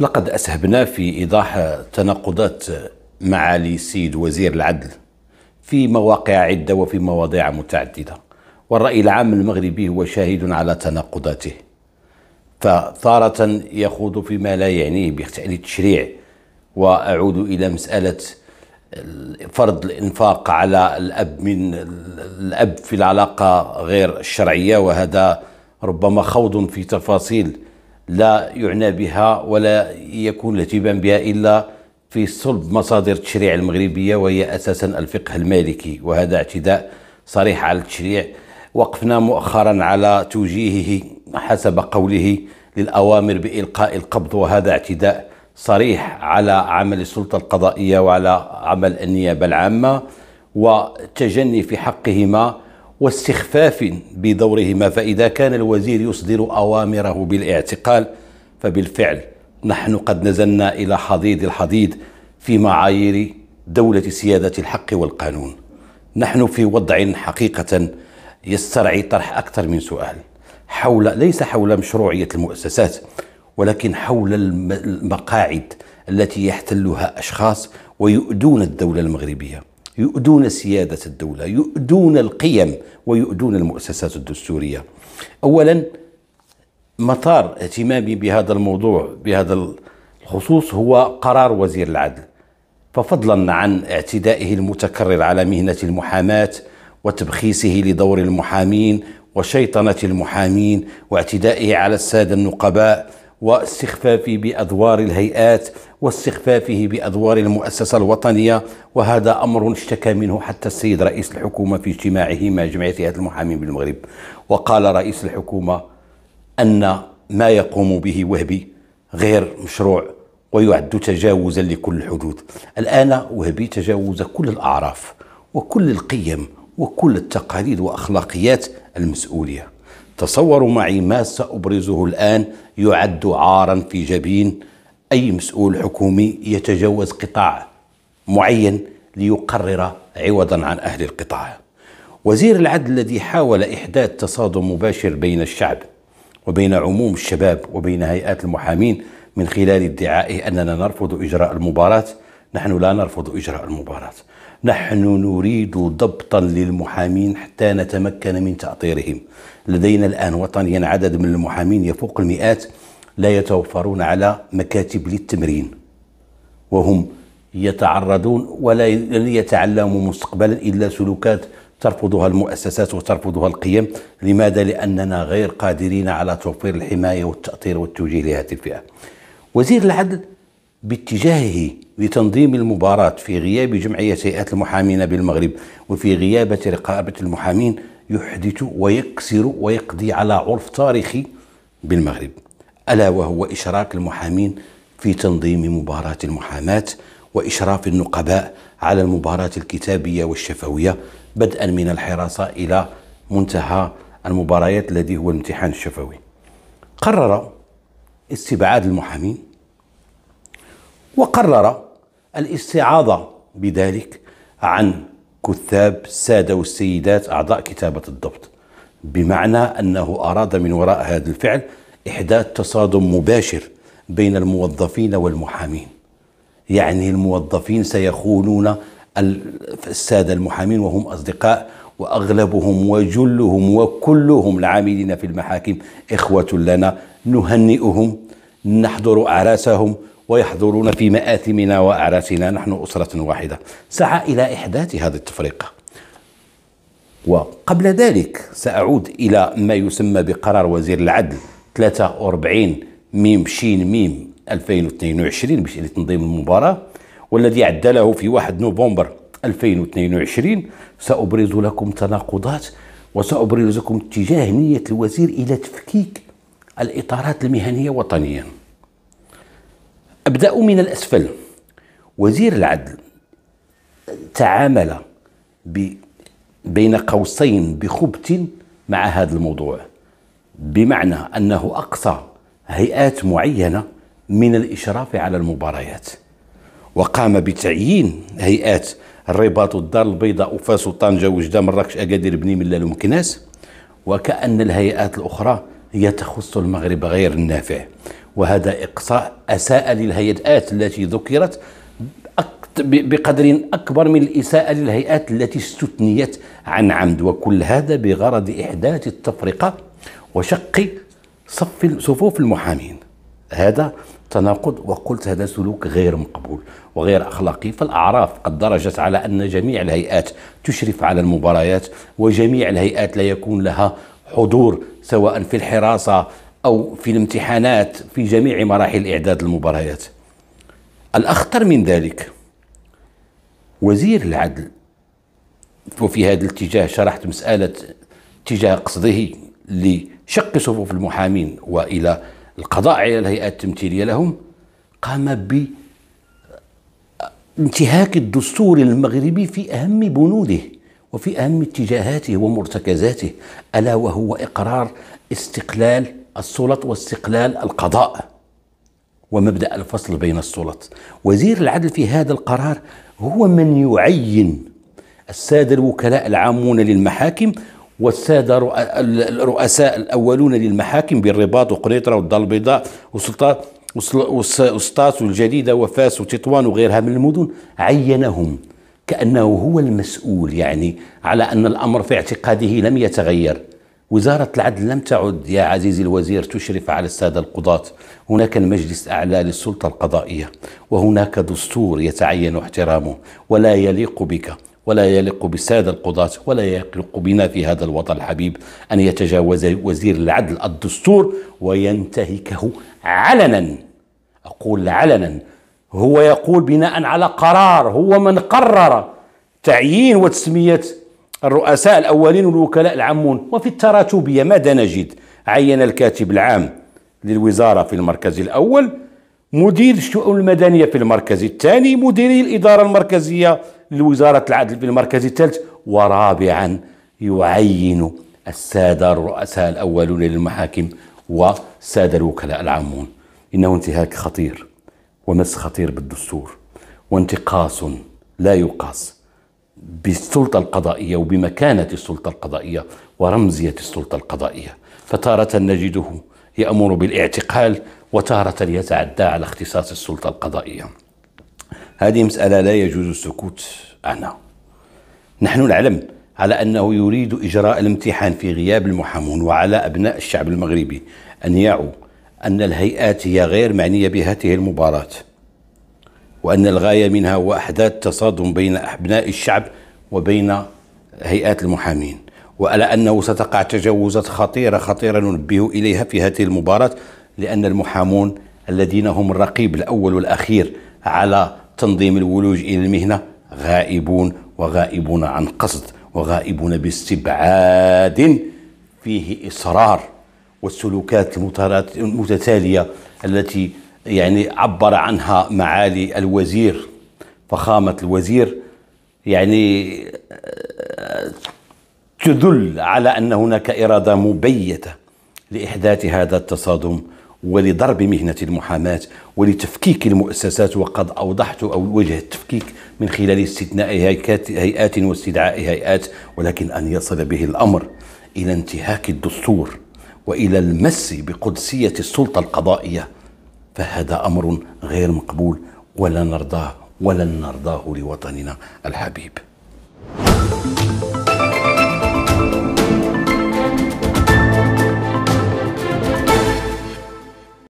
لقد أسهبنا في إيضاح تناقضات معالي سيد وزير العدل في مواقع عدة وفي مواضيع متعددة والرأي العام المغربي هو شاهد على تناقضاته فتارة يخوض فيما لا يعنيه باختيار التشريع وأعود إلى مسألة فرض الإنفاق على الأب من الأب في العلاقة غير الشرعية وهذا ربما خوض في تفاصيل لا يعنى بها ولا يكون الاهتمام بها إلا في صلب مصادر التشريع المغربية وهي أساسا الفقه المالكي وهذا اعتداء صريح على التشريع وقفنا مؤخرا على توجيهه حسب قوله للأوامر بإلقاء القبض وهذا اعتداء صريح على عمل السلطة القضائية وعلى عمل النيابة العامة والتجني في حقهما واستخفاف بدورهما فإذا كان الوزير يصدر أوامره بالاعتقال فبالفعل نحن قد نزلنا إلى حضيض الحضيض في معايير دولة سيادة الحق والقانون نحن في وضع حقيقة يسترعي طرح أكثر من سؤال حول ليس حول مشروعية المؤسسات ولكن حول المقاعد التي يحتلها أشخاص ويؤذون الدولة المغربية يؤدون سيادة الدولة يؤدون القيم ويؤدون المؤسسات الدستورية أولا مطار اهتمامي بهذا الموضوع بهذا الخصوص هو قرار وزير العدل ففضلا عن اعتدائه المتكرر على مهنة المحاماة وتبخيسه لدور المحامين وشيطنة المحامين واعتدائه على السادة النقباء واستخفافه بأدوار الهيئات واستخفافه بأدوار المؤسسة الوطنية وهذا أمر اشتكى منه حتى السيد رئيس الحكومة في اجتماعه مع جمعية هيئة المحامين بالمغرب وقال رئيس الحكومة أن ما يقوم به وهبي غير مشروع ويعد تجاوزا لكل الحدود الآن وهبي تجاوز كل الأعراف وكل القيم وكل التقاليد وأخلاقيات المسؤولية تصوروا معي ما سأبرزه الآن يعد عارا في جبين أي مسؤول حكومي يتجاوز قطاع معين ليقرر عوضا عن أهل القطاع وزير العدل الذي حاول إحداث تصادم مباشر بين الشعب وبين عموم الشباب وبين هيئات المحامين من خلال ادعائه أننا نرفض إجراء المباراة نحن لا نرفض إجراء المباراة نحن نريد ضبطا للمحامين حتى نتمكن من تأطيرهم لدينا الآن وطنيا عدد من المحامين يفوق المئات لا يتوفرون على مكاتب للتمرين وهم يتعرضون ولا يتعلموا مستقبلا إلا سلوكات ترفضها المؤسسات وترفضها القيم لماذا؟ لأننا غير قادرين على توفير الحماية والتأطير والتوجيه لهذه الفئة وزير العدل باتجاهه لتنظيم المباراة في غياب جمعية هيئات المحامين بالمغرب وفي غيابة رقابة المحامين يحدث ويكسر ويقضي على عرف تاريخي بالمغرب ألا وهو إشراك المحامين في تنظيم مباراة المحاماة وإشراف النقباء على المباراة الكتابية والشفوية بدءا من الحراسة إلى منتهى المباريات الذي هو الامتحان الشفوي قرر استبعاد المحامين وقرر الاستعاضة بذلك عن كتاب السادة والسيدات أعضاء كتابة الضبط بمعنى أنه أراد من وراء هذا الفعل إحداث تصادم مباشر بين الموظفين والمحامين يعني الموظفين سيخونون السادة المحامين وهم أصدقاء وأغلبهم وجلهم وكلهم العاملين في المحاكم إخوة لنا نهنئهم نحضر أعراسهم ويحضرون في مآثمنا وأعراسنا نحن أسرة واحدة سعى إلى إحداث هذه التفرقة وقبل ذلك سأعود إلى ما يسمى بقرار وزير العدل 43 ميم شين ميم 2022 باش لتنظيم المباراة والذي عدله في 1 نوفمبر 2022 سأبرز لكم تناقضات وسأبرز لكم اتجاه نية الوزير إلى تفكيك الإطارات المهنية وطنياً أبدأ من الأسفل وزير العدل تعامل ب بين قوسين بخبث مع هذا الموضوع بمعنى أنه أقصى هيئات معينة من الإشراف على المباريات وقام بتعيين هيئات الرباط والدار البيضاء وفاس وطنجة وجدة مراكش أكادير بني ملال ومكناس وكأن الهيئات الأخرى هي تخص المغرب غير النافع وهذا إقصاء أساء للهيئات التي ذكرت بقدر أكبر من الإساءة للهيئات التي استثنيت عن عمد وكل هذا بغرض إحداث التفرقة وشق صف صفوف المحامين هذا تناقض وقلت هذا سلوك غير مقبول وغير أخلاقي فالأعراف قد درجت على أن جميع الهيئات تشرف على المباريات وجميع الهيئات لا يكون لها حضور سواء في الحراسة أو في الامتحانات في جميع مراحل إعداد المباريات الأخطر من ذلك وزير العدل وفي هذا الاتجاه شرحت مسألة اتجاه قصده لشق صفوف المحامين وإلى القضاء على الهيئات التمثيلية لهم قام ب انتهاك الدستور المغربي في أهم بنوده وفي أهم اتجاهاته ومرتكزاته ألا وهو إقرار استقلال السلط واستقلال القضاء ومبدا الفصل بين السلط وزير العدل في هذا القرار هو من يعين الساده الوكلاء العامون للمحاكم والسادة الرؤساء الأولون للمحاكم بالرباط وقنيطرة والدار البيضاء وسلطات وسطاس والجديدة وفاس وتطوان وغيرها من المدن عينهم كأنه هو المسؤول يعني على أن الأمر في اعتقاده لم يتغير وزارة العدل لم تعد يا عزيزي الوزير تشرف على السادة القضاة هناك المجلس الأعلى للسلطة القضائية وهناك دستور يتعين احترامه ولا يليق بك ولا يليق بالسادة القضاة ولا يليق بنا في هذا الوطن الحبيب أن يتجاوز وزير العدل الدستور وينتهكه علنا أقول علنا هو يقول بناء على قرار هو من قرر تعيين وتسمية الرؤساء الأولين والوكلاء العامون وفي التراتبية ماذا نجد عين الكاتب العام للوزارة في المركز الأول مدير الشؤون المدنية في المركز الثاني مديري الإدارة المركزية لوزارة العدل في المركز الثالث ورابعا يعين السادة الرؤساء الأولون للمحاكم وسادة الوكلاء العامون إنه انتهاك خطير ومس خطير بالدستور وانتقاص لا يقاس بالسلطة القضائية وبمكانة السلطة القضائية ورمزية السلطة القضائية فتارة نجده يأمر بالاعتقال وتارة يتعدى على اختصاص السلطة القضائية هذه مسألة لا يجوز السكوت عنها نحن نعلم على أنه يريد إجراء الامتحان في غياب المحامون وعلى أبناء الشعب المغربي أن يعوا أن الهيئات هي غير معنية بهذه المباراة وأن الغاية منها هو إحداث تصادم بين أبناء الشعب وبين هيئات المحامين وعلى أنه ستقع تجاوزات خطيرة خطيرة ننبه إليها في هذه المباراة لأن المحامون الذين هم الرقيب الأول والأخير على تنظيم الولوج إلى المهنة غائبون وغائبون عن قصد وغائبون باستبعاد فيه إصرار والسلوكات المتتالية التي يعني عبر عنها معالي الوزير فخامة الوزير يعني آه، تدل على أن هناك إرادة مبيتة لإحداث هذا التصادم ولضرب مهنة المحاماة ولتفكيك المؤسسات وقد أوضحت أو وجه التفكيك من خلال استثناء هيئات واستدعاء هيئات ولكن أن يصل به الأمر إلى انتهاك الدستور وإلى المس بقدسية السلطة القضائية فهذا امر غير مقبول ولا نرضاه ولن نرضاه لوطننا الحبيب